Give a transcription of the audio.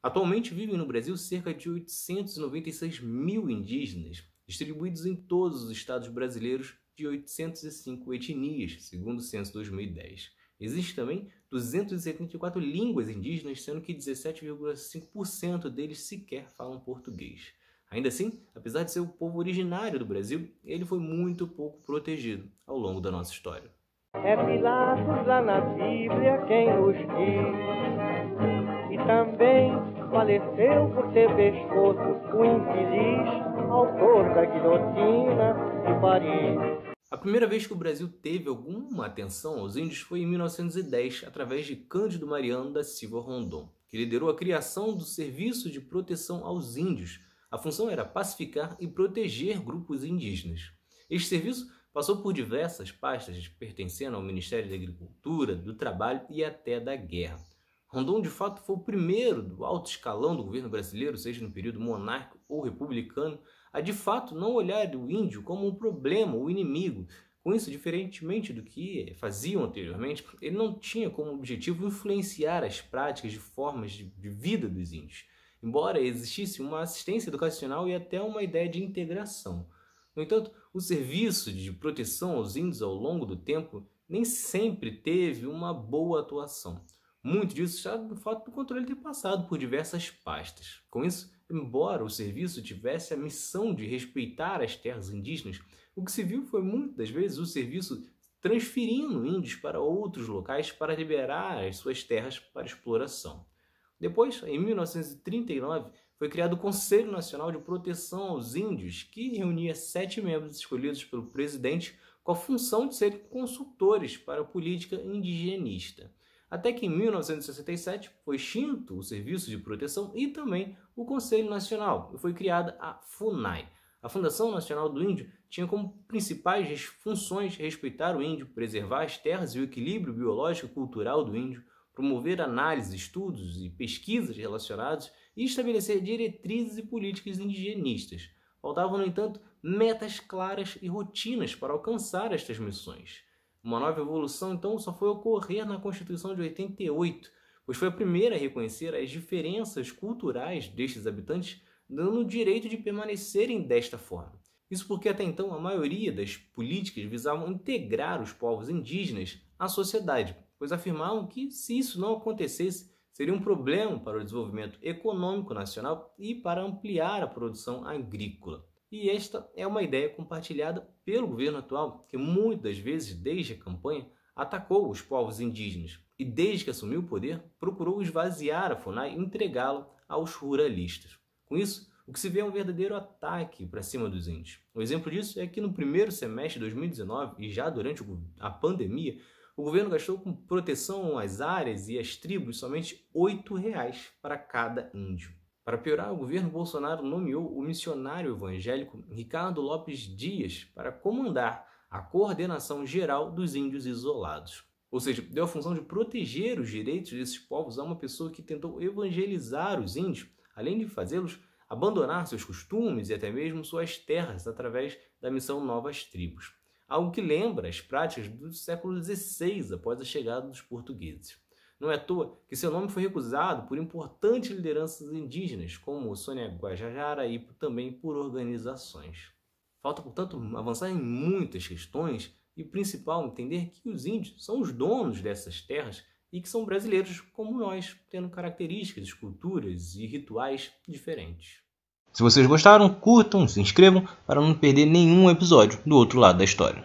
Atualmente vivem no Brasil cerca de 896 mil indígenas, distribuídos em todos os estados brasileiros de 805 etnias, segundo o censo 2010. Existem também 274 línguas indígenas, sendo que 17,5% deles sequer falam português. Ainda assim, apesar de ser o povo originário do Brasil, ele foi muito pouco protegido ao longo da nossa história. É Pilatos lá na Bíblia quem nos diz também faleceu por ter pescoço o infeliz autor da guilhotina de Paris. A primeira vez que o Brasil teve alguma atenção aos índios foi em 1910, através de Cândido Mariano da Silva Rondon, que liderou a criação do Serviço de Proteção aos Índios. A função era pacificar e proteger grupos indígenas. Este serviço passou por diversas pastas pertencendo ao Ministério da Agricultura, do Trabalho e até da Guerra. Rondon, de fato, foi o primeiro do alto escalão do governo brasileiro, seja no período monárquico ou republicano, a de fato não olhar o índio como um problema, o um inimigo. Com isso, diferentemente do que faziam anteriormente, ele não tinha como objetivo influenciar as práticas de formas de vida dos índios, embora existisse uma assistência educacional e até uma ideia de integração. No entanto, o serviço de proteção aos índios ao longo do tempo nem sempre teve uma boa atuação. Muito disso está do fato do controle ter passado por diversas pastas. Com isso, embora o serviço tivesse a missão de respeitar as terras indígenas, o que se viu foi muitas vezes o serviço transferindo índios para outros locais para liberar as suas terras para exploração. Depois, em 1939, foi criado o Conselho Nacional de Proteção aos Índios, que reunia sete membros escolhidos pelo presidente com a função de serem consultores para a política indigenista até que em 1967 foi extinto o Serviço de Proteção e também o Conselho Nacional, e foi criada a FUNAI. A Fundação Nacional do Índio tinha como principais funções respeitar o índio, preservar as terras e o equilíbrio biológico e cultural do índio, promover análises, estudos e pesquisas relacionados e estabelecer diretrizes e políticas indigenistas. Faltavam, no entanto, metas claras e rotinas para alcançar estas missões. Uma nova evolução, então, só foi ocorrer na Constituição de 88, pois foi a primeira a reconhecer as diferenças culturais destes habitantes, dando o direito de permanecerem desta forma. Isso porque até então a maioria das políticas visavam integrar os povos indígenas à sociedade, pois afirmavam que, se isso não acontecesse, seria um problema para o desenvolvimento econômico nacional e para ampliar a produção agrícola. E esta é uma ideia compartilhada pelo governo atual, que muitas vezes, desde a campanha, atacou os povos indígenas e, desde que assumiu o poder, procurou esvaziar a FUNAI e entregá-la aos ruralistas. Com isso, o que se vê é um verdadeiro ataque para cima dos índios. Um exemplo disso é que no primeiro semestre de 2019, e já durante a pandemia, o governo gastou com proteção às áreas e às tribos somente R$ 8,00 para cada índio. Para piorar, o governo Bolsonaro nomeou o missionário evangélico Ricardo Lopes Dias para comandar a coordenação geral dos índios isolados. Ou seja, deu a função de proteger os direitos desses povos a uma pessoa que tentou evangelizar os índios, além de fazê-los abandonar seus costumes e até mesmo suas terras através da missão Novas Tribos. Algo que lembra as práticas do século XVI após a chegada dos portugueses. Não é à toa que seu nome foi recusado por importantes lideranças indígenas, como Sônia Guajajara, e também por organizações. Falta, portanto, avançar em muitas questões e, principal, entender que os índios são os donos dessas terras e que são brasileiros como nós, tendo características, culturas e rituais diferentes. Se vocês gostaram, curtam, se inscrevam para não perder nenhum episódio do outro lado da história.